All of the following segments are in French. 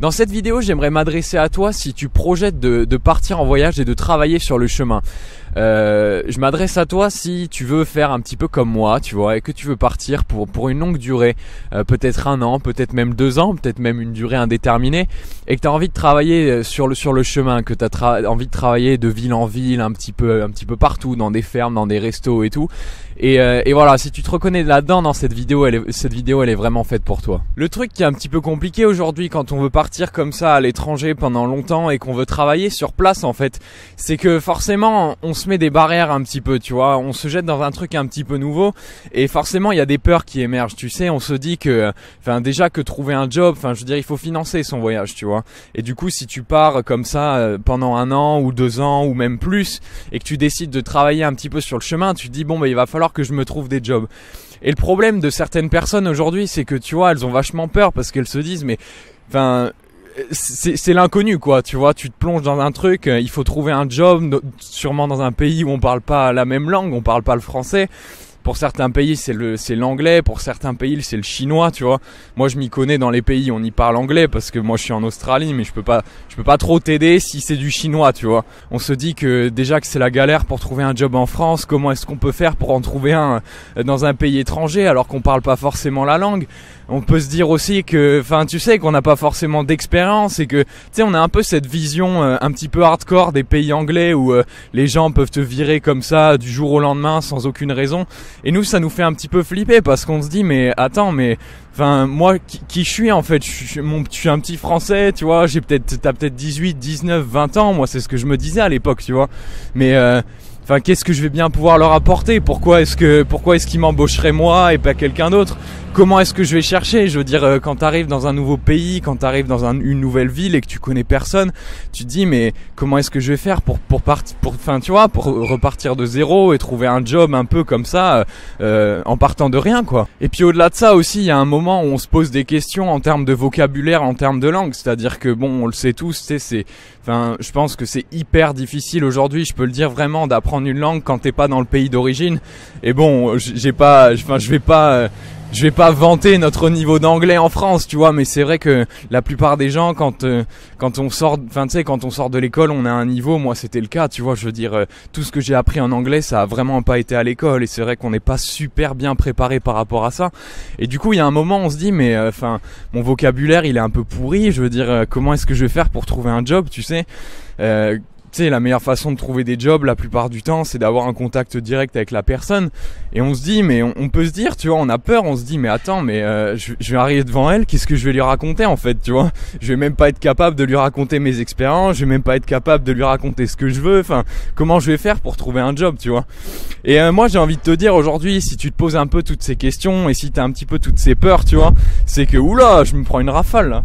Dans cette vidéo, j'aimerais m'adresser à toi si tu projettes de, partir en voyage et de travailler sur le chemin. Euh, je m'adresse à toi si tu veux faire un petit peu comme moi, tu vois, et que tu veux partir pour, pour une longue durée, euh, peut-être un an, peut-être même deux ans, peut-être même une durée indéterminée, et que tu as envie de travailler euh, sur le, sur le chemin, que tu as envie de travailler de ville en ville, un petit, peu, un petit peu partout, dans des fermes, dans des restos et tout, et, euh, et, voilà, si tu te reconnais là-dedans dans cette vidéo, elle est, cette vidéo, elle est vraiment faite pour toi. Le truc qui est un petit peu compliqué aujourd'hui quand on veut partir comme ça à l'étranger pendant longtemps et qu'on veut travailler sur place en fait, c'est que forcément on se met des barrières un petit peu, tu vois, on se jette dans un truc un petit peu nouveau et forcément il y a des peurs qui émergent, tu sais, on se dit que, enfin déjà que trouver un job, enfin je veux dire il faut financer son voyage, tu vois. Et du coup si tu pars comme ça euh, pendant un an ou deux ans ou même plus et que tu décides de travailler un petit peu sur le chemin, tu te dis bon bah, il va falloir que je me trouve des jobs. Et le problème de certaines personnes aujourd'hui, c'est que tu vois, elles ont vachement peur parce qu'elles se disent, mais enfin, c'est l'inconnu quoi tu vois tu te plonges dans un truc euh, il faut trouver un job sûrement dans un pays où on parle pas la même langue on parle pas le français pour certains pays, c'est le c'est l'anglais. Pour certains pays, c'est le chinois. Tu vois. Moi, je m'y connais dans les pays où on y parle anglais parce que moi, je suis en Australie, mais je peux pas je peux pas trop t'aider si c'est du chinois. Tu vois. On se dit que déjà que c'est la galère pour trouver un job en France. Comment est-ce qu'on peut faire pour en trouver un euh, dans un pays étranger alors qu'on parle pas forcément la langue On peut se dire aussi que, enfin, tu sais, qu'on n'a pas forcément d'expérience et que, tu sais, on a un peu cette vision euh, un petit peu hardcore des pays anglais où euh, les gens peuvent te virer comme ça du jour au lendemain sans aucune raison. Et nous, ça nous fait un petit peu flipper parce qu'on se dit, mais attends, mais enfin, moi, qui, je suis en fait je suis, mon, un petit français, tu vois, j'ai peut-être, t'as peut-être 18, 19, 20 ans, moi, c'est ce que je me disais à l'époque, tu vois. Mais. Euh, Enfin, qu'est-ce que je vais bien pouvoir leur apporter Pourquoi est-ce que pourquoi est-ce qu'ils m'embaucheraient moi et pas quelqu'un d'autre Comment est-ce que je vais chercher Je veux dire, euh, quand t'arrives dans un nouveau pays, quand t'arrives dans une nouvelle ville et que tu connais personne, tu te dis mais comment est-ce que je vais faire pour pour partir pour fin tu vois pour repartir de zéro et trouver un job un peu comme ça euh, euh, en partant de rien quoi. Et puis au-delà de ça aussi, il y a un moment où on se pose des questions en termes de vocabulaire, en termes de langue. C'est-à-dire que bon, on le sait tous, c'est enfin je pense que c'est hyper difficile aujourd'hui. Je peux le dire vraiment d'apprendre une langue quand t'es pas dans le pays d'origine. Et bon, j'ai pas, enfin, je vais pas euh, je vais pas vanter notre niveau d'anglais en France, tu vois, mais c'est vrai que la plupart des gens, quand euh, quand on sort, enfin tu sais, quand on sort de l'école, on a un niveau. Moi, c'était le cas, tu vois. Je veux dire, euh, tout ce que j'ai appris en anglais, ça a vraiment pas été à l'école, et c'est vrai qu'on n'est pas super bien préparé par rapport à ça. Et du coup, il y a un moment, on se dit, mais enfin, mon vocabulaire, il est un peu pourri. Je veux dire, comment est-ce que je vais faire pour trouver un job, tu sais tu sais, la meilleure façon de trouver des jobs la plupart du temps, c'est d'avoir un contact direct avec la personne. Et on se dit, mais on, peut se dire, tu vois, on a peur, on se dit, mais attends, mais euh, je, vais arriver devant elle, qu'est-ce que je vais lui raconter en fait, tu vois Je vais même pas être capable de lui raconter mes expériences, je vais même pas être capable de lui raconter ce que je veux, enfin, comment je vais faire pour trouver un job, tu vois Et euh, moi, j'ai envie de te dire aujourd'hui, si tu te poses un peu toutes ces questions et si t'as un petit peu toutes ces peurs, tu vois, c'est que oula, je me prends une rafale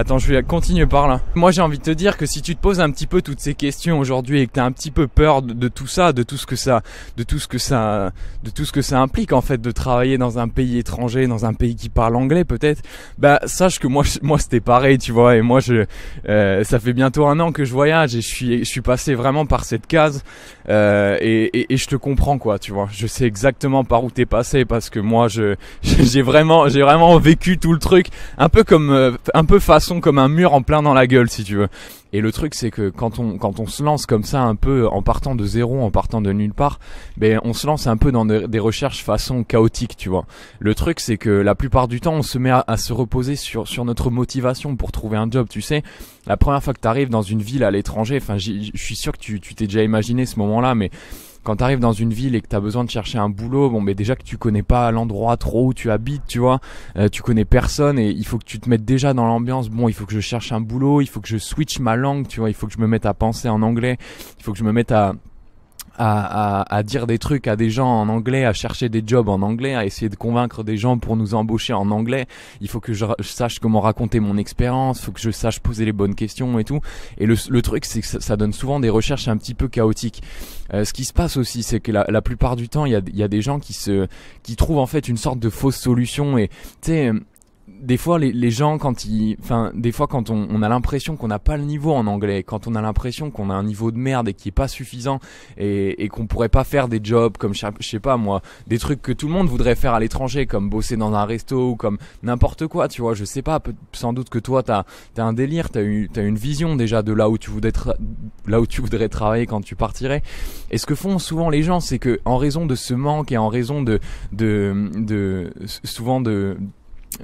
Attends, je vais continuer par là. Hein. Moi, j'ai envie de te dire que si tu te poses un petit peu toutes ces questions aujourd'hui et que tu as un petit peu peur de, tout ça, de tout ce que ça de tout ce que ça de tout ce que ça implique en fait de travailler dans un pays étranger, dans un pays qui parle anglais peut-être, bah sache que moi moi c'était pareil, tu vois et moi je euh, ça fait bientôt un an que je voyage et je suis je suis passé vraiment par cette case euh, et, et, je te comprends quoi, tu vois. Je sais exactement par où t'es passé parce que moi je j'ai vraiment j'ai vraiment vécu tout le truc un peu comme euh, un peu face comme un mur en plein dans la gueule, si tu veux. Et le truc, c'est que quand on, quand on se lance comme ça un peu en partant de zéro, en partant de nulle part, ben, on se lance un peu dans des recherches façon chaotique, tu vois. Le truc, c'est que la plupart du temps, on se met à, se reposer sur, sur notre motivation pour trouver un job, tu sais. La première fois que t'arrives dans une ville à l'étranger, enfin, je suis sûr que tu t'es déjà imaginé ce moment-là, mais quand t'arrives dans une ville et que tu as besoin de chercher un boulot, bon, mais déjà que tu connais pas l'endroit trop où tu habites, tu vois, euh, tu connais personne et il faut que tu te mettes déjà dans l'ambiance. Bon, il faut que je cherche un boulot, il faut que je switch ma langue, tu vois, il faut que je me mette à penser en anglais, il faut que je me mette à à, à, à, dire des trucs à des gens en anglais, à chercher des jobs en anglais, à essayer de convaincre des gens pour nous embaucher en anglais. Il faut que je, sache comment raconter mon expérience, faut que je sache poser les bonnes questions et tout. Et le, le truc, c'est que ça, ça, donne souvent des recherches un petit peu chaotiques. Euh, ce qui se passe aussi, c'est que la, la, plupart du temps, il y a, y a des gens qui se, qui trouvent en fait une sorte de fausse solution. Et tu sais, des fois les, les, gens quand ils enfin des fois quand on, on a l'impression qu'on n'a pas le niveau en anglais quand on a l'impression qu'on a un niveau de merde et qui est pas suffisant et, et qu'on pourrait pas faire des jobs comme je sais pas moi des trucs que tout le monde voudrait faire à l'étranger comme bosser dans un resto ou comme n'importe quoi tu vois je sais pas sans doute que toi t'as as un délire t'as eu t'as une vision déjà de là où tu voudrais là où tu voudrais travailler quand tu partirais et ce que font souvent les gens c'est que en raison de ce manque et en raison de de, de souvent de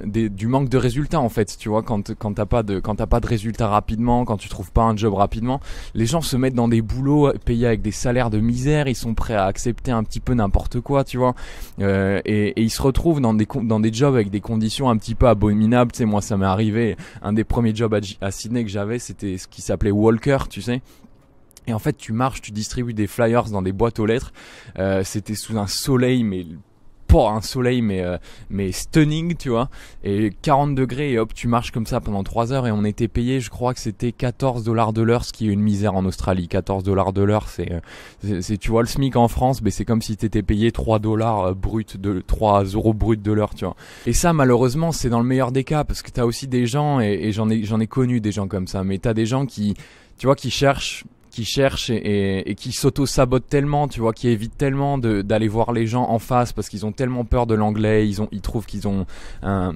du manque de résultats en fait tu vois quand quand t'as pas de quand t'as pas de résultats rapidement quand tu trouves pas un job rapidement les gens se mettent dans des boulots euh, payés avec des salaires de misère ils sont prêts à accepter un petit peu n'importe quoi tu vois euh, et, et, ils se retrouvent dans des dans des jobs avec des conditions un petit peu abominables tu sais moi ça m'est arrivé un des premiers jobs à, à Sydney que j'avais c'était ce qui s'appelait Walker tu sais et en fait, tu marches, tu distribues des flyers dans des boîtes aux lettres. Euh, c'était sous un soleil, mais un soleil mais, euh, mais stunning, tu vois. Et 40 degrés et hop, tu marches comme ça pendant 3 heures et on était payé, je crois que c'était 14 dollars de l'heure, ce qui est une misère en Australie. 14 dollars de l'heure, euh, c'est, c'est, tu vois le SMIC en France, mais c'est comme si t'étais payé 3 dollars euh, brut de 3 euros brut de l'heure, tu vois. Et ça, malheureusement, c'est dans le meilleur des cas parce que tu as aussi des gens et, j'en ai, j'en ai connu des gens comme ça, mais t'as des gens qui, tu vois, qui cherchent qui cherchent et, et, qui sauto sabote tellement, tu vois, qui évite tellement d'aller voir les gens en face parce qu'ils ont tellement peur de l'anglais, ils, ont, ils trouvent qu'ils ont un,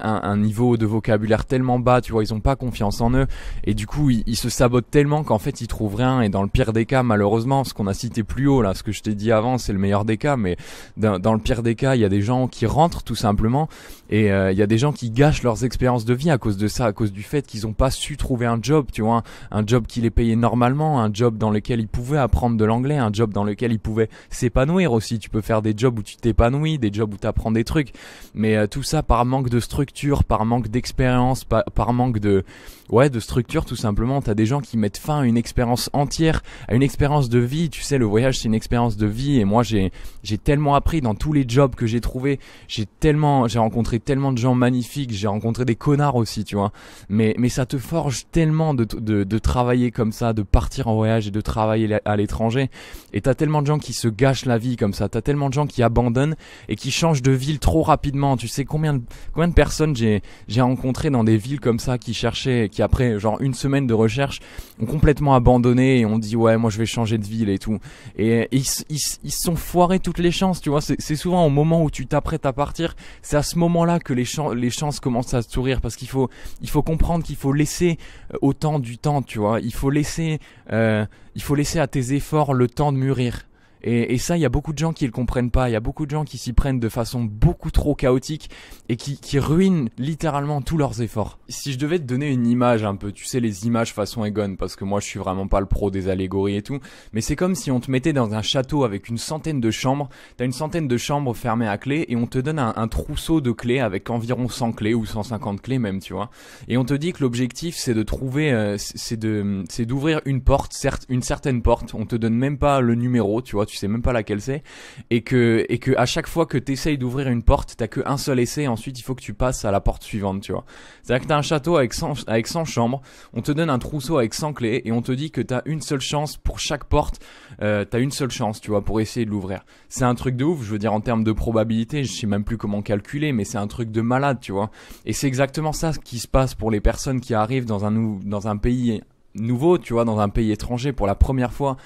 un, un, niveau de vocabulaire tellement bas, tu vois, ils n'ont pas confiance en eux, et du coup, ils, ils se sabotent tellement qu'en fait, ils trouvent rien, et dans le pire des cas, malheureusement, ce qu'on a cité plus haut, là, ce que je t'ai dit avant, c'est le meilleur des cas, mais dans, dans le pire des cas, il y a des gens qui rentrent tout simplement, et euh, il y a des gens qui gâchent leurs expériences de vie à cause de ça, à cause du fait qu'ils n'ont pas su trouver un job, tu vois, un, job qui les payait normalement, un job dans lequel ils pouvaient apprendre de l'anglais, un job dans lequel ils pouvaient s'épanouir aussi. Tu peux faire des jobs où tu t'épanouis, des jobs où tu apprends des trucs, mais euh, tout ça par manque de structure, par manque d'expérience, par, par, manque de ouais de structure tout simplement. T'as des gens qui mettent fin à une expérience entière, à une expérience de vie. Tu sais, le voyage c'est une expérience de vie, et moi j'ai j'ai tellement appris dans tous les jobs que j'ai trouvé, j'ai tellement j'ai rencontré tellement de gens magnifiques, j'ai rencontré des connards aussi, tu vois. Mais, mais ça te forge tellement de, de, travailler comme ça, de partir en voyage et de travailler à l'étranger. Et t'as tellement de gens qui se gâchent la vie comme ça, t'as tellement de gens qui abandonnent et qui changent de ville trop rapidement. Tu sais combien de, combien de personnes j'ai, j'ai rencontré dans des villes comme ça qui cherchaient, qui après genre une semaine de recherche ont complètement abandonné et ont dit ouais moi je vais changer de ville et tout. Et euh, ils se ils sont foirés toutes les chances, tu vois. C'est souvent au moment où tu t'apprêtes à partir, c'est à ce moment-là que les, chances commencent à sourire parce qu'il faut, il faut comprendre qu'il faut laisser euh, autant du temps, tu vois. Il faut laisser, euh, il faut laisser à tes efforts le temps de mûrir. Et, et, ça, il y a beaucoup de gens qui le comprennent pas. Il y a beaucoup de gens qui s'y prennent de façon beaucoup trop chaotique et qui, qui ruinent littéralement tous leurs efforts. Si je devais te donner une image un peu, tu sais, les images façon Egon, parce que moi je suis vraiment pas le pro des allégories et tout, mais c'est comme si on te mettait dans un château avec une centaine de chambres. T'as une centaine de chambres fermées à clé et on te donne un, trousseau de clés avec environ 100 clés ou 150 clés même, tu vois. Et on te dit que l'objectif c'est de trouver, euh, c'est de, c'est d'ouvrir une porte, certes, une certaine porte. On te donne même pas le numéro, tu vois tu sais même pas laquelle c'est, et que, et que à chaque fois que tu essayes d'ouvrir une porte, t'as qu'un seul essai, ensuite il faut que tu passes à la porte suivante, tu vois. C'est-à-dire que t'as un château avec 100, avec chambres, on te donne un trousseau avec 100 clés, et on te dit que tu as une seule chance pour chaque porte, euh, tu as une seule chance, tu vois, pour essayer de l'ouvrir. C'est un truc de ouf, je veux dire, en termes de probabilité, je sais même plus comment calculer, mais c'est un truc de malade, tu vois. Et c'est exactement ça qui se passe pour les personnes qui arrivent dans un, dans un pays nouveau, tu vois, dans un pays étranger pour la première fois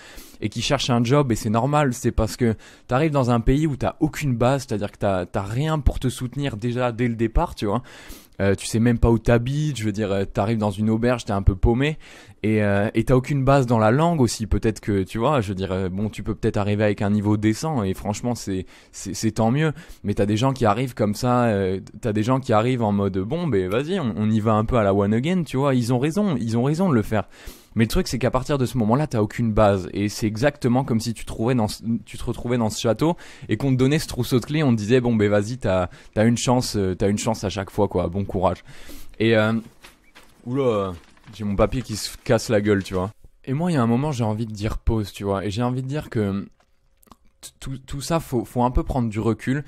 et qui cherche un job et c'est normal, c'est parce que T'arrives dans un pays où t'as aucune base, c'est-à-dire que t'as rien pour te soutenir déjà dès le départ, tu vois. Euh, tu sais même pas où t'habites, je veux dire, euh, t'arrives dans une auberge, t'es un peu paumé, et euh, t'as aucune base dans la langue aussi, peut-être que, tu vois, je veux dire, euh, bon, tu peux peut-être arriver avec un niveau décent, et franchement, c'est, c'est, tant mieux, mais t'as des gens qui arrivent comme ça, t'as des gens qui arrivent en mode, bon, ben vas-y, on, y va un peu à la one again, tu vois, ils ont raison, ils ont raison de le faire. Mais le truc, c'est qu'à partir de ce moment-là, t'as aucune base. Et c'est exactement comme si tu, trouvais dans, tu te retrouvais dans ce château et qu'on te donnait ce trousseau de clés. On te disait, bon, ben vas-y, t'as as une chance, euh, t'as une chance à chaque fois, quoi. Bon courage. Et euh, oula, j'ai mon papier qui se casse la gueule, tu vois. Et moi, il y a un moment, j'ai envie de dire pause, tu vois. Et j'ai envie de dire que tout, tout ça, faut, faut un peu prendre du recul.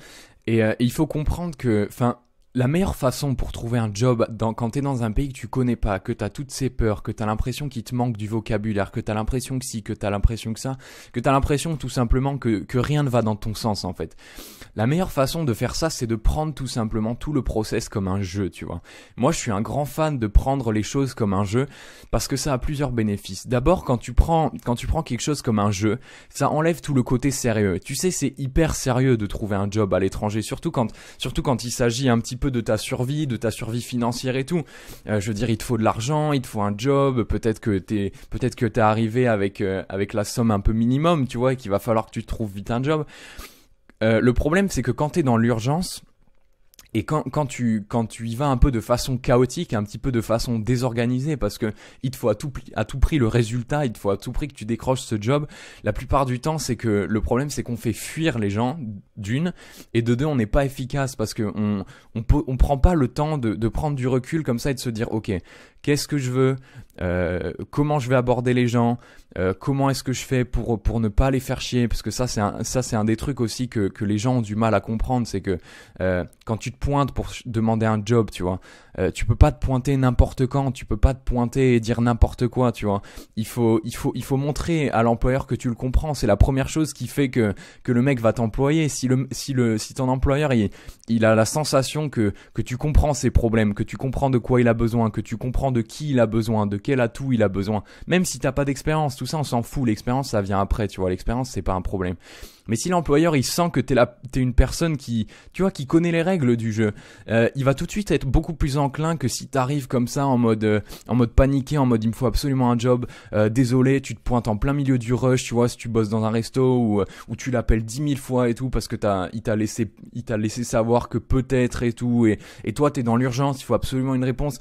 Et, euh, il faut comprendre que, enfin, la meilleure façon pour trouver un job dans, quand t'es dans un pays que tu connais pas, que t'as toutes ces peurs, que t'as l'impression qu'il te manque du vocabulaire, que t'as l'impression que si, que t'as l'impression que ça, que t'as l'impression tout simplement que, que rien ne va dans ton sens en fait. La meilleure façon de faire ça, c'est de prendre tout simplement tout le process comme un jeu, tu vois. Moi, je suis un grand fan de prendre les choses comme un jeu parce que ça a plusieurs bénéfices. D'abord, quand tu prends, quand tu prends quelque chose comme un jeu, ça enlève tout le côté sérieux. Tu sais, c'est hyper sérieux de trouver un job à l'étranger, surtout quand, surtout quand il s'agit un petit peu de ta survie, de ta survie financière et tout. Euh, je veux dire, il te faut de l'argent, il te faut un job, peut-être que t'es, peut-être que arrivé avec euh, avec la somme un peu minimum, tu vois, et qu'il va falloir que tu trouves vite un job. Euh, le problème, c'est que quand t'es dans l'urgence, et quand, quand, tu, quand tu y vas un peu de façon chaotique, un petit peu de façon désorganisée, parce que il te faut à tout, à tout prix le résultat, il te faut à tout prix que tu décroches ce job, la plupart du temps, c'est que le problème, c'est qu'on fait fuir les gens, d'une, et de deux, on n'est pas efficace, parce qu'on on, on prend pas le temps de, de prendre du recul comme ça et de se dire, ok, qu'est-ce que je veux, euh, comment je vais aborder les gens, euh, comment est-ce que je fais pour, pour ne pas les faire chier, parce que ça c'est un, un des trucs aussi que, les gens ont du mal à comprendre, c'est que euh, quand tu te pointes pour demander un job, tu vois, euh, tu peux pas te pointer n'importe quand, tu peux pas te pointer et dire n'importe quoi, tu vois. Il faut, il faut, il faut montrer à l'employeur que tu le comprends. C'est la première chose qui fait que que le mec va t'employer. Si le, si le, si ton employeur il, il a la sensation que que tu comprends ses problèmes, que tu comprends de quoi il a besoin, que tu comprends de qui il a besoin, de quel atout il a besoin. Même si t'as pas d'expérience, tout ça on s'en fout. L'expérience ça vient après, tu vois. L'expérience c'est pas un problème. Mais si l'employeur il sent que t'es là, t'es une personne qui, tu vois, qui connaît les règles du jeu, euh, il va tout de suite être beaucoup plus en que si t'arrives comme ça en mode, euh, en mode paniqué, en mode il me faut absolument un job, euh, désolé, tu te pointes en plein milieu du rush, tu vois, si tu bosses dans un resto euh, ou, tu l'appelles dix mille fois et tout parce que t'as, il t'a laissé, il t'a laissé savoir que peut-être et tout, et, et toi t'es dans l'urgence, il faut absolument une réponse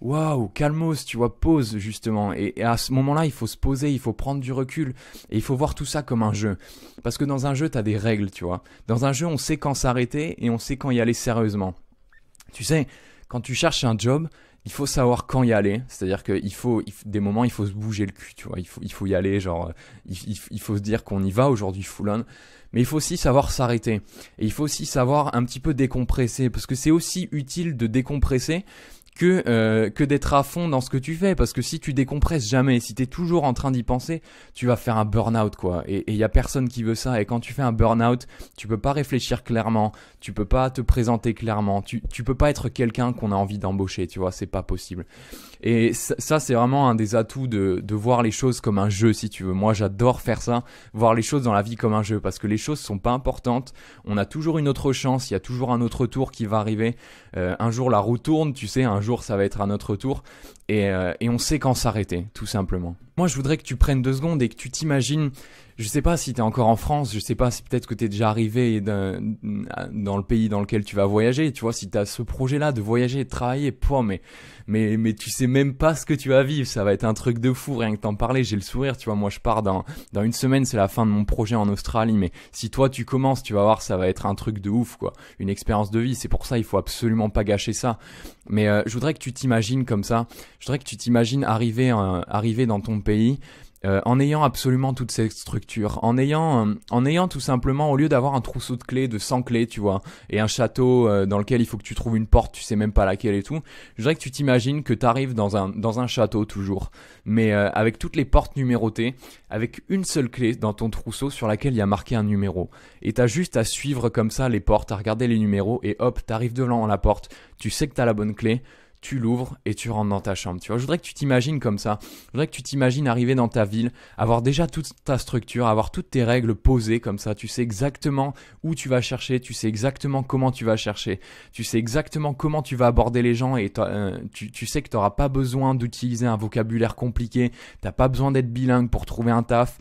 waouh, calmos, tu vois, pause justement. Et, à ce moment-là, il faut se poser, il faut prendre du recul et il faut voir tout ça comme un jeu. Parce que dans un jeu, tu as des règles, tu vois. Dans un jeu, on sait quand s'arrêter et on sait quand y aller sérieusement. Tu sais, quand tu cherches un job, il faut savoir quand y aller. C'est-à-dire qu'il faut, des moments, il faut se bouger le cul, tu vois. Il faut, il faut y aller, genre, euh, il, il faut se dire qu'on y va aujourd'hui full on. Mais il faut aussi savoir s'arrêter. Et il faut aussi savoir un petit peu décompresser. Parce que c'est aussi utile de décompresser que, euh, que d'être à fond dans ce que tu fais. Parce que si tu décompresses jamais, si tu es toujours en train d'y penser, tu vas faire un burn-out, quoi. Et il y a personne qui veut ça. Et quand tu fais un burn-out, tu peux pas réfléchir clairement, tu peux pas te présenter clairement, tu, tu peux pas être quelqu'un qu'on a envie d'embaucher, tu vois, c'est pas possible. Et ça, c'est vraiment un des atouts de, de voir les choses comme un jeu, si tu veux. Moi, j'adore faire ça, voir les choses dans la vie comme un jeu, parce que les choses sont pas importantes. On a toujours une autre chance, il y a toujours un autre tour qui va arriver. Euh, un jour, la roue tourne, tu sais, un jour, ça va être un autre tour. Et, euh, et on sait quand s'arrêter, tout simplement. Moi, je voudrais que tu prennes deux secondes et que tu t'imagines je sais pas si tu es encore en France, je sais pas si peut-être que tu es déjà arrivé dans le pays dans lequel tu vas voyager, tu vois, si tu as ce projet-là de voyager de travailler, pour mais, mais, mais tu sais même pas ce que tu vas vivre, ça va être un truc de fou, rien que t'en parler, j'ai le sourire, tu vois, moi je pars dans, dans une semaine, c'est la fin de mon projet en Australie, mais si toi tu commences, tu vas voir, ça va être un truc de ouf, quoi, une expérience de vie, c'est pour ça, il faut absolument pas gâcher ça. Mais euh, je voudrais que tu t'imagines comme ça, je voudrais que tu t'imagines arriver, euh, arriver dans ton pays, euh, en ayant absolument toutes ces structures, en ayant, euh, en ayant tout simplement, au lieu d'avoir un trousseau de clés, de 100 clés, tu vois, et un château euh, dans lequel il faut que tu trouves une porte, tu sais même pas laquelle et tout, je dirais que tu t'imagines que tu arrives dans un, dans un château toujours, mais avec toutes les portes numérotées, avec une seule clé dans ton trousseau sur laquelle il y a marqué un numéro. Et t'as juste à suivre comme ça les portes, à regarder les numéros, et hop, t'arrives devant la porte, tu sais que t'as la bonne clé, tu l'ouvres et tu rentres dans ta chambre. Tu vois, je voudrais que tu t'imagines comme ça. Je voudrais que tu t'imagines arriver dans ta ville, avoir déjà toute ta structure, avoir toutes tes règles posées comme ça. Tu sais exactement où tu vas chercher, tu sais exactement comment tu vas chercher, tu sais exactement comment tu vas aborder les gens et euh, tu, sais que tu n'auras pas besoin d'utiliser un vocabulaire compliqué, t'as pas besoin d'être bilingue pour trouver un taf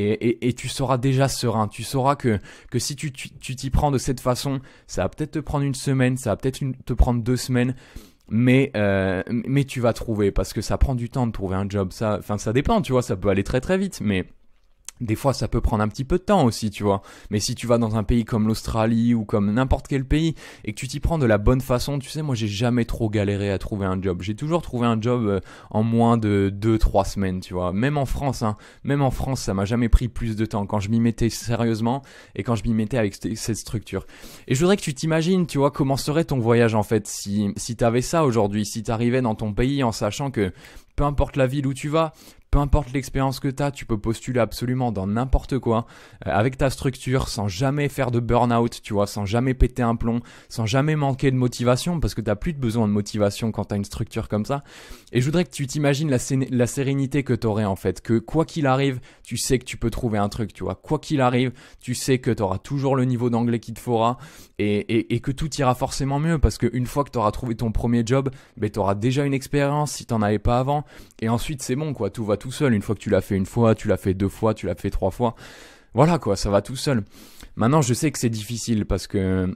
et, tu seras déjà serein. Tu sauras que, que si tu t'y prends de cette façon, ça va peut-être te prendre une semaine, ça va peut-être te prendre deux semaines, mais euh, mais tu vas trouver parce que ça prend du temps de trouver un job ça enfin ça dépend tu vois ça peut aller très très vite mais des fois, ça peut prendre un petit peu de temps aussi, tu vois. Mais si tu vas dans un pays comme l'Australie ou comme n'importe quel pays et que tu t'y prends de la bonne façon, tu sais, moi, j'ai jamais trop galéré à trouver un job. J'ai toujours trouvé un job euh, en moins de 2-3 semaines, tu vois. Même en France, hein. Même en France, ça m'a jamais pris plus de temps quand je m'y mettais sérieusement et quand je m'y mettais avec cette structure. Et je voudrais que tu t'imagines, tu vois, comment serait ton voyage en fait si, si t'avais ça aujourd'hui, si t'arrivais dans ton pays en sachant que peu importe la ville où tu vas, peu importe l'expérience que tu as, tu peux postuler absolument dans n'importe quoi, euh, avec ta structure, sans jamais faire de burn-out, tu vois, sans jamais péter un plomb, sans jamais manquer de motivation, parce que tu plus de besoin de motivation quand tu as une structure comme ça. Et je voudrais que tu t'imagines la, la, sérénité que tu aurais en fait, que quoi qu'il arrive, tu sais que tu peux trouver un truc, tu vois, quoi qu'il arrive, tu sais que tu auras toujours le niveau d'anglais qu'il te faudra, et, que tout ira forcément mieux, parce qu'une fois que tu auras trouvé ton premier job, ben, tu auras déjà une expérience si tu n'en avais pas avant, et ensuite c'est bon, quoi, tout va tout seul. Une fois que tu l'as fait une fois, tu l'as fait deux fois, tu l'as fait trois fois. Voilà quoi, ça va tout seul. Maintenant, je sais que c'est difficile parce que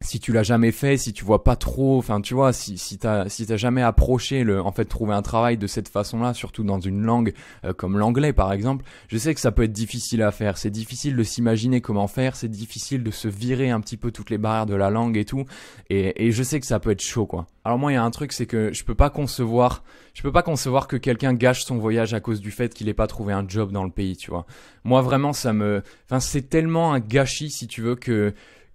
si tu l'as jamais fait, si tu vois pas trop, enfin tu vois, si si t'as si t'as jamais approché le, en fait trouver un travail de cette façon-là, surtout dans une langue euh, comme l'anglais par exemple, je sais que ça peut être difficile à faire. C'est difficile de s'imaginer comment faire, c'est difficile de se virer un petit peu toutes les barrières de la langue et tout. Et, je sais que ça peut être chaud quoi. Alors moi il y a un truc c'est que je peux pas concevoir, je peux pas concevoir que quelqu'un gâche son voyage à cause du fait qu'il ait pas trouvé un job dans le pays, tu vois. Moi vraiment ça me, enfin c'est tellement un gâchis si tu veux que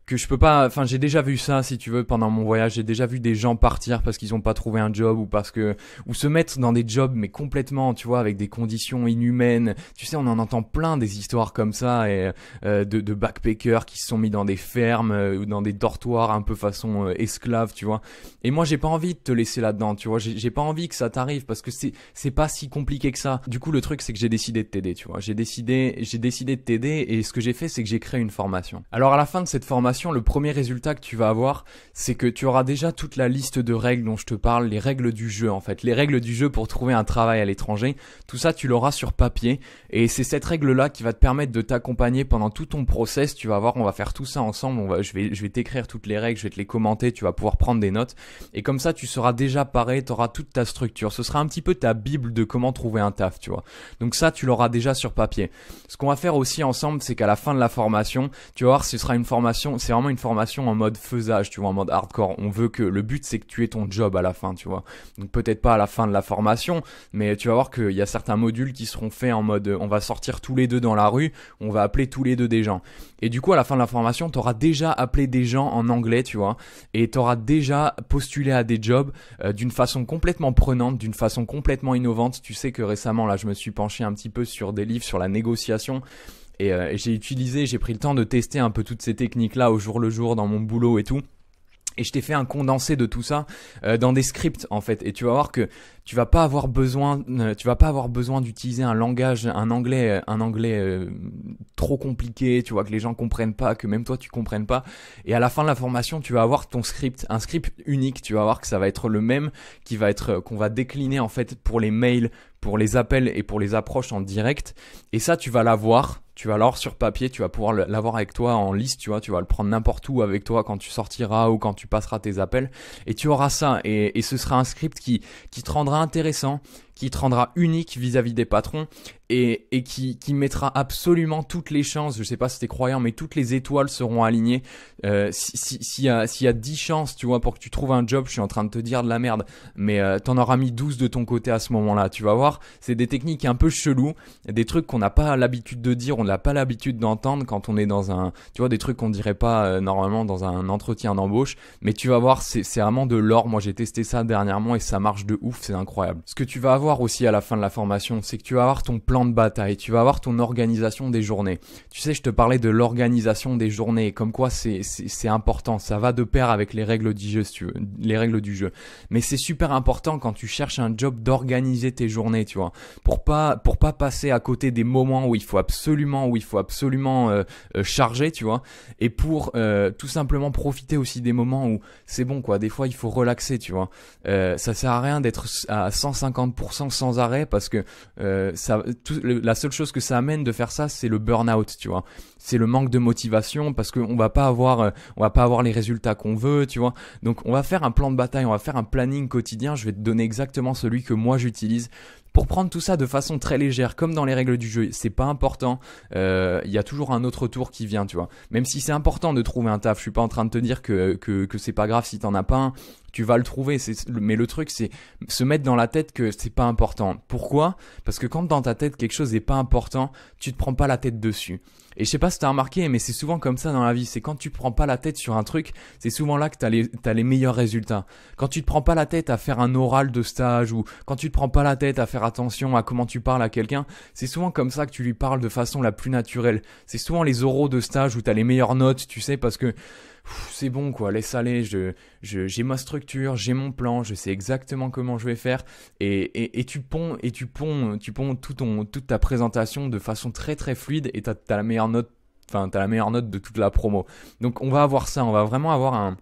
que je peux pas. Enfin, j'ai déjà vu ça, si tu veux, pendant mon voyage. J'ai déjà vu des gens partir parce qu'ils ont pas trouvé un job ou parce que ou se mettre dans des jobs, mais complètement, tu vois, avec des conditions inhumaines. Tu sais, on en entend plein des histoires comme ça et euh, de, de backpackers qui se sont mis dans des fermes euh, ou dans des dortoirs un peu façon euh, esclave, tu vois. Et moi, j'ai pas envie de te laisser là-dedans, tu vois. J'ai pas envie que ça t'arrive parce que c'est c'est pas si compliqué que ça. Du coup, le truc, c'est que j'ai décidé de t'aider, tu vois. J'ai décidé j'ai décidé de t'aider et ce que j'ai fait, c'est que j'ai créé une formation. Alors à la fin de cette formation le premier résultat que tu vas avoir, c'est que tu auras déjà toute la liste de règles dont je te parle, les règles du jeu en fait, les règles du jeu pour trouver un travail à l'étranger. Tout ça, tu l'auras sur papier et c'est cette règle-là qui va te permettre de t'accompagner pendant tout ton process. Tu vas voir, on va faire tout ça ensemble. On va, je vais, je vais t'écrire toutes les règles, je vais te les commenter, tu vas pouvoir prendre des notes et comme ça, tu seras déjà paré, tu auras toute ta structure. Ce sera un petit peu ta bible de comment trouver un taf, tu vois. Donc ça, tu l'auras déjà sur papier. Ce qu'on va faire aussi ensemble, c'est qu'à la fin de la formation, tu vas voir, ce sera une formation, c'est vraiment une formation en mode faisage, tu vois, en mode hardcore. On veut que le but c'est que tu aies ton job à la fin, tu vois. Donc peut-être pas à la fin de la formation, mais tu vas voir qu'il y a certains modules qui seront faits en mode on va sortir tous les deux dans la rue, on va appeler tous les deux des gens. Et du coup, à la fin de la formation, tu auras déjà appelé des gens en anglais, tu vois, et auras déjà postulé à des jobs euh, d'une façon complètement prenante, d'une façon complètement innovante. Tu sais que récemment, là, je me suis penché un petit peu sur des livres sur la négociation et, euh, j'ai utilisé, j'ai pris le temps de tester un peu toutes ces techniques-là au jour le jour dans mon boulot et tout. Et je t'ai fait un condensé de tout ça euh, dans des scripts en fait. Et tu vas voir que tu vas pas avoir besoin, euh, tu vas pas avoir besoin d'utiliser un langage, un anglais, un anglais trop compliqué. Tu vois que les gens comprennent pas, que même toi tu comprennes pas. Et à la fin de la formation, tu vas avoir ton script, un script unique. Tu vas voir que ça va être le même, qui va être, qu'on va décliner en fait pour les mails, pour les appels et pour les approches en direct. Et ça, tu vas l'avoir tu vas l'avoir sur papier, tu vas pouvoir l'avoir avec toi en liste, tu vois, tu vas le prendre n'importe où avec toi quand tu sortiras ou quand tu passeras tes appels, et tu auras ça, et, ce sera un script qui, qui te rendra intéressant, qui te rendra unique vis-à-vis des patrons et, qui, mettra absolument toutes les chances, je sais pas si t'es croyant, mais toutes les étoiles seront alignées. Euh, s'il si, y, a 10 chances, tu vois, pour que tu trouves un job, je suis en train de te dire de la merde, mais tu euh, t'en auras mis 12 de ton côté à ce moment-là, tu vas voir. C'est des techniques un peu cheloues, des trucs qu'on n'a pas l'habitude de dire, on n'a pas l'habitude d'entendre quand on est dans un, tu vois, des trucs qu'on dirait pas euh, normalement dans un entretien d'embauche, mais tu vas voir, c'est vraiment de l'or. Moi j'ai testé ça dernièrement et ça marche de ouf, c'est incroyable. Ce que tu vas avoir aussi à la fin de la formation, c'est que tu vas avoir ton plan de bataille, tu vas avoir ton organisation des journées. Tu sais, je te parlais de l'organisation des journées, comme quoi c'est important, ça va de pair avec les règles du jeu, les règles du jeu. Mais c'est super important quand tu cherches un job d'organiser tes journées, tu vois, pour pas pour pas passer à côté des moments où il faut absolument où il faut absolument euh, euh, charger, tu vois, et pour euh, tout simplement profiter aussi des moments où c'est bon quoi. Des fois, il faut relaxer, tu vois. ça sert à rien d'être à 150 sans arrêt parce que euh, ça, la seule chose que ça amène de faire ça, c'est le burn-out, tu vois. C'est le manque de motivation parce qu'on va pas avoir, euh, on va pas avoir les résultats qu'on veut, tu vois. Donc on va faire un plan de bataille, on va faire un planning quotidien. Je vais te donner exactement celui que moi j'utilise pour prendre tout ça de façon très légère, comme dans les règles du jeu, c'est pas important. Euh, il y a toujours un autre tour qui vient, tu vois. Même si c'est important de trouver un taf, je suis pas en train de te dire que que, que c'est pas grave si t'en as pas un tu vas le trouver. Mais le truc, c'est se mettre dans la tête que c'est pas important. Pourquoi Parce que quand dans ta tête quelque chose n'est pas important, tu te prends pas la tête dessus. Et je sais pas si t'as remarqué, mais c'est souvent comme ça dans la vie. C'est quand tu prends pas la tête sur un truc, c'est souvent là que t'as les, as les meilleurs résultats. Quand tu te prends pas la tête à faire un oral de stage ou quand tu te prends pas la tête à faire attention à comment tu parles à quelqu'un, c'est souvent comme ça que tu lui parles de façon la plus naturelle. C'est souvent les oraux de stage où t'as les meilleures notes, tu sais, parce que c'est bon quoi, laisse aller, je, j'ai ma structure, j'ai mon plan, je sais exactement comment je vais faire et, et, tu ponds et tu ponts, tu ponds tout toute ta présentation de façon très très fluide et t'as, as la meilleure note, enfin, t'as la meilleure note de toute la promo. Donc on va avoir ça, on va vraiment avoir un,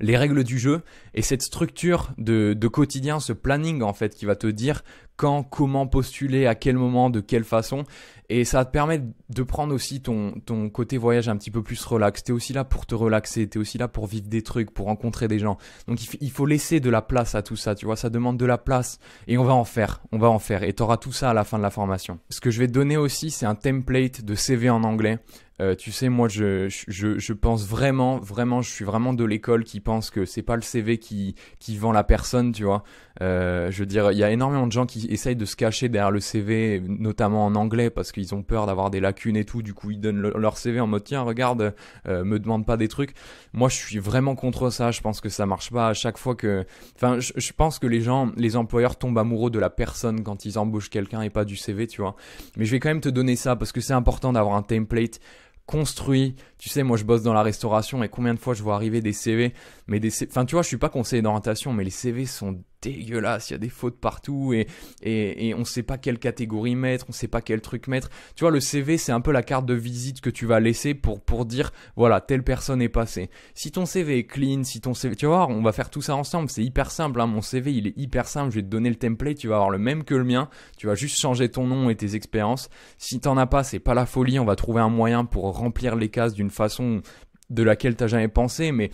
les règles du jeu et cette structure de, quotidien, ce planning en fait qui va te dire quand, comment postuler, à quel moment, de quelle façon. Et ça va te permettre de prendre aussi ton, côté voyage un petit peu plus relax. es aussi là pour te relaxer, tu es aussi là pour vivre des trucs, pour rencontrer des gens. Donc il, faut laisser de la place à tout ça, tu vois, ça demande de la place. Et on va en faire, on va en faire. Et tu auras tout ça à la fin de la formation. Ce que je vais te donner aussi, c'est un template de CV en anglais. Euh, tu sais, moi, je, je, je, pense vraiment, vraiment, je suis vraiment de l'école qui pense que c'est pas le CV qui, qui vend la personne, tu vois. Euh, je veux dire, il y a énormément de gens qui essayent de se cacher derrière le CV, notamment en anglais, parce qu'ils ont peur d'avoir des lacunes et tout. Du coup, ils donnent leur CV en mode tiens, regarde, euh, me demande pas des trucs. Moi, je suis vraiment contre ça. Je pense que ça marche pas à chaque fois que. Enfin, je pense que les gens, les employeurs tombent amoureux de la personne quand ils embauchent quelqu'un et pas du CV, tu vois. Mais je vais quand même te donner ça parce que c'est important d'avoir un template construit. Tu sais, moi je bosse dans la restauration et combien de fois je vois arriver des CV mais des, enfin tu vois, je suis pas conseiller d'orientation, mais les CV sont dégueulasses, il y a des fautes partout et, et, et on sait pas quelle catégorie mettre, on sait pas quel truc mettre. Tu vois, le CV c'est un peu la carte de visite que tu vas laisser pour, pour dire voilà, telle personne est passée. Si ton CV est clean, si ton CV, tu vois, on va faire tout ça ensemble, c'est hyper simple, hein. mon CV il est hyper simple, je vais te donner le template, tu vas avoir le même que le mien, tu vas juste changer ton nom et tes expériences. Si t'en as pas, c'est pas la folie, on va trouver un moyen pour remplir les cases d'une façon de laquelle t'as jamais pensé, mais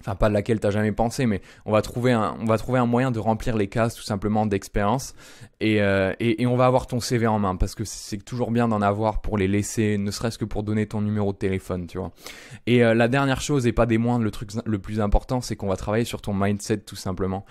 enfin pas de laquelle tu as jamais pensé, mais on va, trouver un, on va trouver un moyen de remplir les cases tout simplement d'expérience et, euh, on va avoir ton CV en main parce que c'est toujours bien d'en avoir pour les laisser, ne serait-ce que pour donner ton numéro de téléphone, tu vois. Et euh, la dernière chose et pas des moindres, le truc le plus important, c'est qu'on va travailler sur ton mindset tout simplement.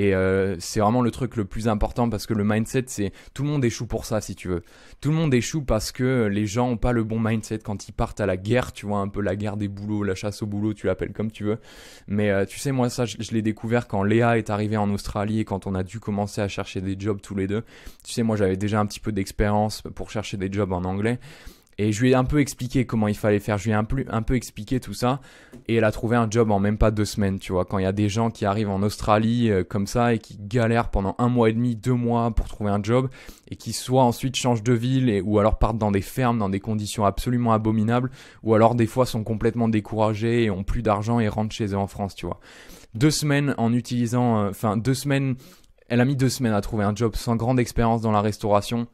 Et euh, c'est vraiment le truc le plus important parce que le mindset, c'est tout le monde échoue pour ça, si tu veux. Tout le monde échoue parce que les gens n'ont pas le bon mindset quand ils partent à la guerre, tu vois, un peu la guerre des boulots, la chasse au boulot, tu l'appelles comme tu veux. Mais euh, tu sais, moi, ça, je l'ai découvert quand Léa est arrivée en Australie et quand on a dû commencer à chercher des jobs tous les deux. Tu sais, moi, j'avais déjà un petit peu d'expérience pour chercher des jobs en anglais. Et je lui ai un peu expliqué comment il fallait faire, je lui ai un peu, un peu expliqué tout ça. Et elle a trouvé un job en même pas deux semaines, tu vois. Quand il y a des gens qui arrivent en Australie euh, comme ça et qui galèrent pendant un mois et demi, deux mois pour trouver un job, et qui soit ensuite changent de ville et, ou alors partent dans des fermes, dans des conditions absolument abominables, ou alors des fois sont complètement découragés et ont plus d'argent et rentrent chez eux en France, tu vois. Deux semaines en utilisant, euh, enfin deux semaines, elle a mis deux semaines à trouver un job sans grande expérience dans la restauration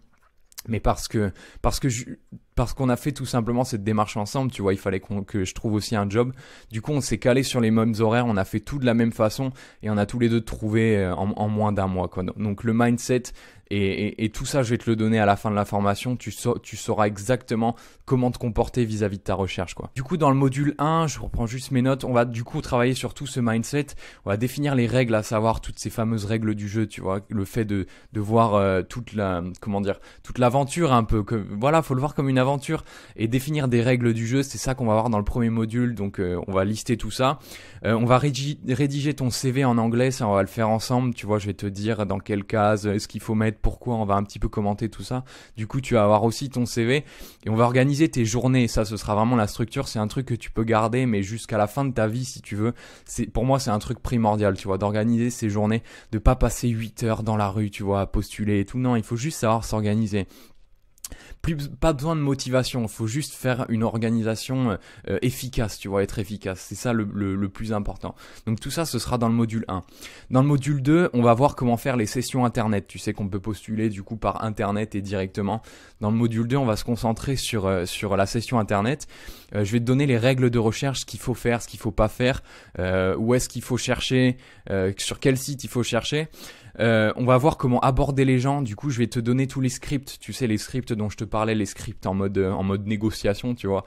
mais parce que parce que je, parce qu'on a fait tout simplement cette démarche ensemble, tu vois, il fallait que je trouve aussi un job. Du coup, on s'est calé sur les mêmes horaires, on a fait tout de la même façon et on a tous les deux trouvé euh, en, moins d'un mois. Donc le mindset et, tout ça, je vais te le donner à la fin de la formation. Tu, sauras exactement comment te comporter vis-à-vis de ta recherche. Du coup, dans le module 1, je reprends juste mes notes. On va du coup travailler sur tout ce mindset. On va définir les règles, à savoir toutes ces fameuses règles du jeu. Tu vois, le fait de, voir euh, toute la, comment dire, toute l'aventure un peu. Que, voilà, faut le voir comme une aventure et définir des règles du jeu. C'est ça qu'on va voir dans le premier module. Donc, euh, on va lister tout ça. Euh, on va rédiger ton CV en anglais. Ça, on va le faire ensemble. Tu vois, je vais te dire dans quelle case est-ce qu'il faut mettre pourquoi, on va un petit peu commenter tout ça. Du coup, tu vas avoir aussi ton CV et on va organiser tes journées. Ça, ce sera vraiment la structure. C'est un truc que tu peux garder, mais jusqu'à la fin de ta vie, si tu veux. C'est, pour moi, c'est un truc primordial, tu vois, d'organiser ces journées, de pas passer 8 heures dans la rue, tu vois, à postuler et tout. Non, il faut juste savoir s'organiser. Plus, pas besoin de motivation, il faut juste faire une organisation euh, euh, efficace, tu vois, être efficace. C'est ça le, plus important. Donc tout ça, ce sera dans le module 1. Dans le module 2, on va voir comment faire les sessions internet. Tu sais qu'on peut postuler du coup par internet et directement. Dans le module 2, on va se concentrer sur, euh, sur la session internet. je vais te donner les règles de recherche, ce qu'il faut faire, ce qu'il faut pas faire, où est-ce qu'il faut chercher, sur quel site il faut chercher. Euh, on va voir comment aborder les gens. Du coup, je vais te donner tous les scripts. Tu sais, les scripts dont je te parlais, les scripts en mode, euh, en mode négociation, tu vois.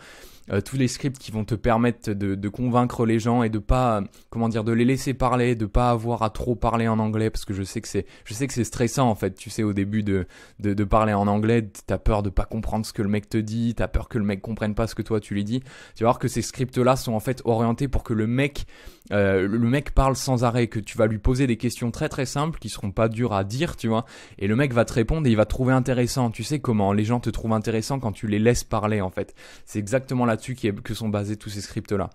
Euh, tous les scripts qui vont te permettre de, convaincre les gens et de pas, comment dire, de les laisser parler, de pas avoir à trop parler en anglais parce que je sais que c'est, je sais que c'est stressant en fait. Tu sais, au début de, de, parler en anglais, t'as peur de pas comprendre ce que le mec te dit, t'as peur que le mec comprenne pas ce que toi tu lui dis. Tu vas voir que ces scripts là sont en fait orientés pour que le mec, euh, le mec parle sans arrêt, que tu vas lui poser des questions très très simples qui seront pas dures à dire, tu vois, et le mec va te répondre et il va te trouver intéressant. Tu sais comment les gens te trouvent intéressant quand tu les laisses parler en fait. C'est exactement la qui dessus que sont basés tous ces scripts-là.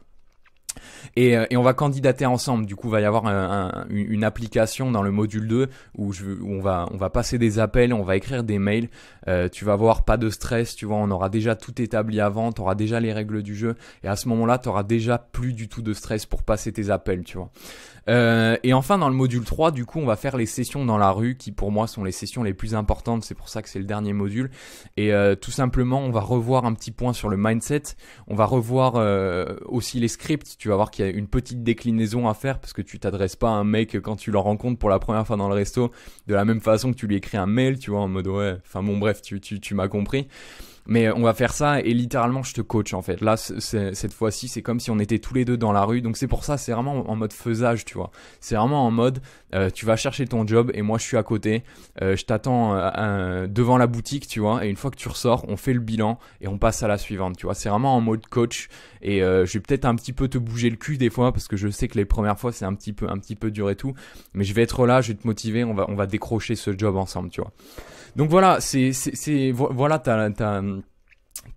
Et, euh, on va candidater ensemble. Du coup, il va y avoir une application dans le module 2 où, je, on, va, on, va, passer des appels, on va écrire des mails. Euh, tu vas voir, pas de stress, tu vois, on aura déjà tout établi avant, tu auras déjà les règles du jeu. Et à ce moment-là, tu auras déjà plus du tout de stress pour passer tes appels, tu vois. Euh, et enfin, dans le module 3, du coup, on va faire les sessions dans la rue, qui pour moi sont les sessions les plus importantes, c'est pour ça que c'est le dernier module. Et euh, tout simplement, on va revoir un petit point sur le mindset, on va revoir euh, aussi les scripts, tu vas voir qu'il y a une petite déclinaison à faire, parce que tu t'adresses pas à un mec quand tu le rencontres pour la première fois dans le resto, de la même façon que tu lui écris un mail, tu vois, en mode ouais, enfin bon bref, tu, tu, tu m'as compris. Mais on va faire ça et littéralement je te coach en fait. Là, cette fois-ci, c'est comme si on était tous les deux dans la rue. Donc c'est pour ça, c'est vraiment en mode faisage, tu vois. C'est vraiment en mode, euh, tu vas chercher ton job et moi je suis à côté. Euh, je t'attends euh, devant la boutique, tu vois. Et une fois que tu ressors, on fait le bilan et on passe à la suivante, tu vois. C'est vraiment en mode coach et je vais peut-être un petit peu te bouger le cul des fois parce que je sais que les premières fois c'est un petit peu, un petit peu dur et tout. Mais je vais être là, je vais te motiver, on va, on va décrocher ce job ensemble, tu vois. Donc voilà, c'est, c'est voilà, t'as,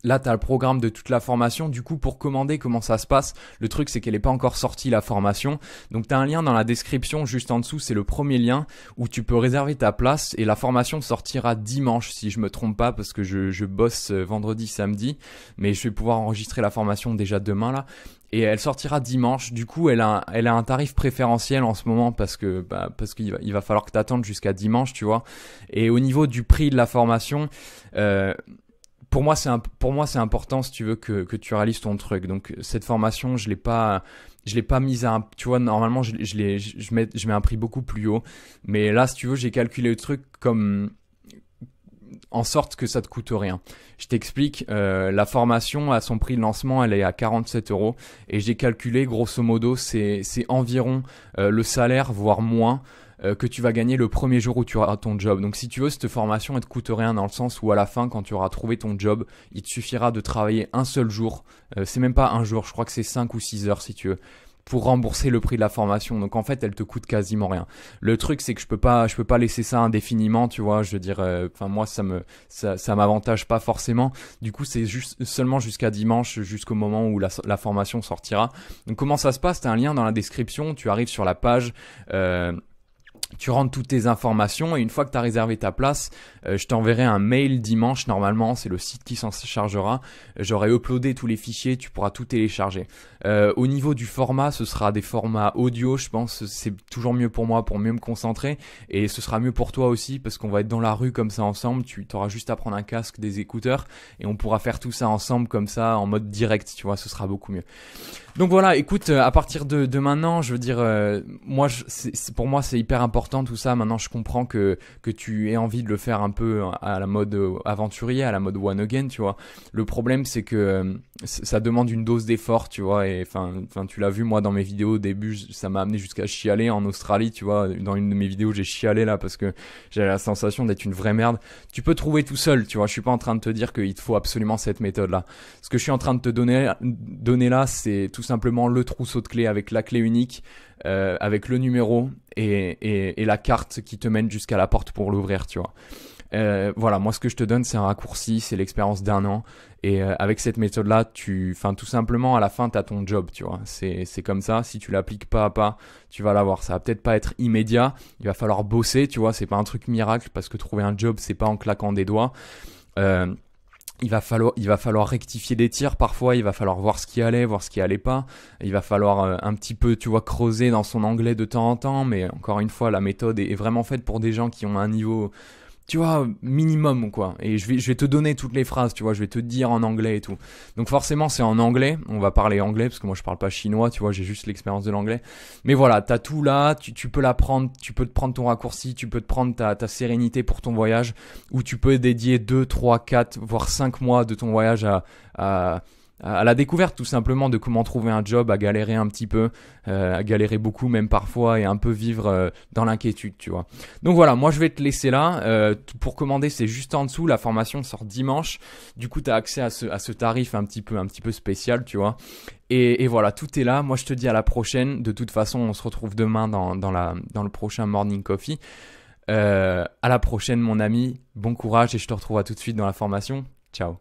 Là, tu as le programme de toute la formation. Du coup, pour commander, comment ça se passe Le truc, c'est qu'elle n'est pas encore sortie, la formation. Donc, tu as un lien dans la description, juste en dessous, c'est le premier lien où tu peux réserver ta place. Et la formation sortira dimanche, si je me trompe pas, parce que je, bosse euh, vendredi, samedi. Mais je vais pouvoir enregistrer la formation déjà demain, là et elle sortira dimanche. Du coup, elle a, elle a un tarif préférentiel en ce moment parce que bah, parce qu'il va, il va falloir que tu attendes jusqu'à dimanche, tu vois. Et au niveau du prix de la formation, euh, pour moi, c'est pour moi c'est important si tu veux que, que, tu réalises ton truc. Donc cette formation, je l'ai pas je l'ai pas mise à un, tu vois normalement je, je, mets je mets un prix beaucoup plus haut, mais là si tu veux j'ai calculé le truc comme en sorte que ça te coûte rien. Je t'explique, euh, la formation à son prix de lancement, elle est à 47 euros et j'ai calculé grosso modo c'est environ euh, le salaire voire moins euh, que tu vas gagner le premier jour où tu auras ton job. Donc si tu veux, cette formation, elle te coûte rien dans le sens où à la fin, quand tu auras trouvé ton job, il te suffira de travailler un seul jour. Euh, c'est même pas un jour, je crois que c'est 5 ou 6 heures si tu veux pour rembourser le prix de la formation. Donc en fait, elle te coûte quasiment rien. Le truc c'est que je peux pas je peux pas laisser ça indéfiniment, tu vois, je veux dire euh, enfin moi ça me ça, m'avantage pas forcément. Du coup, c'est juste seulement jusqu'à dimanche jusqu'au moment où la, formation sortira. Donc comment ça se passe T'as un lien dans la description, tu arrives sur la page tu rentres toutes tes informations et une fois que tu as réservé ta place, euh, je t'enverrai un mail dimanche normalement, c'est le site qui s'en chargera. J'aurai uploadé tous les fichiers, tu pourras tout télécharger. Euh, au niveau du format, ce sera des formats audio, je pense c'est toujours mieux pour moi pour mieux me concentrer et ce sera mieux pour toi aussi parce qu'on va être dans la rue comme ça ensemble, tu auras juste à prendre un casque, des écouteurs et on pourra faire tout ça ensemble comme ça en mode direct, tu vois, ce sera beaucoup mieux. Donc voilà, écoute, à partir de, maintenant, je veux dire, euh, moi, je, pour moi c'est hyper important tout ça. Maintenant, je comprends que, que tu aies envie de le faire un peu à la mode aventurier, à la mode one again, tu vois. Le problème, c'est que euh, ça demande une dose d'effort, tu vois. Et enfin, tu l'as vu, moi, dans mes vidéos au début, ça m'a amené jusqu'à chialer en Australie, tu vois. Dans une de mes vidéos, j'ai chialé là parce que j'avais la sensation d'être une vraie merde. Tu peux trouver tout seul, tu vois. Je suis pas en train de te dire qu'il te faut absolument cette méthode là. Ce que je suis en train de te donner, donner là, c'est tout simplement le trousseau de clé avec la clé unique. Euh, avec le numéro et, et, la carte qui te mène jusqu'à la porte pour l'ouvrir, tu vois. Euh, voilà, moi ce que je te donne, c'est un raccourci, c'est l'expérience d'un an. Et euh, avec cette méthode-là, tu, enfin, tout simplement, à la fin, tu as ton job, tu vois. C'est comme ça. Si tu l'appliques pas à pas, tu vas l'avoir. Ça va peut-être pas être immédiat. Il va falloir bosser, tu vois. C'est pas un truc miracle parce que trouver un job, c'est pas en claquant des doigts il va, falloir, il va falloir rectifier des tirs parfois, il va falloir voir ce qui allait, voir ce qui allait pas, il va falloir euh, un petit peu, tu vois, creuser dans son anglais de temps en temps, mais encore une fois, la méthode est vraiment faite pour des gens qui ont un niveau tu vois, minimum, quoi. Et je vais, je vais te donner toutes les phrases, tu vois, je vais te dire en anglais et tout. Donc forcément, c'est en anglais, on va parler anglais, parce que moi je parle pas chinois, tu vois, j'ai juste l'expérience de l'anglais. Mais voilà, t'as tout là, tu, peux l'apprendre, tu peux te prendre ton raccourci, tu peux te prendre ta, ta sérénité pour ton voyage, ou tu peux dédier 2, 3, 4, voire 5 mois de ton voyage à, à à la découverte tout simplement de comment trouver un job, à galérer un petit peu, euh, à galérer beaucoup même parfois et un peu vivre euh, dans l'inquiétude, tu vois. Donc voilà, moi je vais te laisser là. Euh, pour commander, c'est juste en dessous. La formation sort dimanche. Du coup, tu as accès à ce, tarif un petit peu, un petit peu spécial, tu vois. Et, voilà, tout est là. Moi, je te dis à la prochaine. De toute façon, on se retrouve demain dans, dans, la, dans le prochain Morning Coffee. à la prochaine, mon ami. Bon courage et je te retrouve à tout de suite dans la formation. Ciao.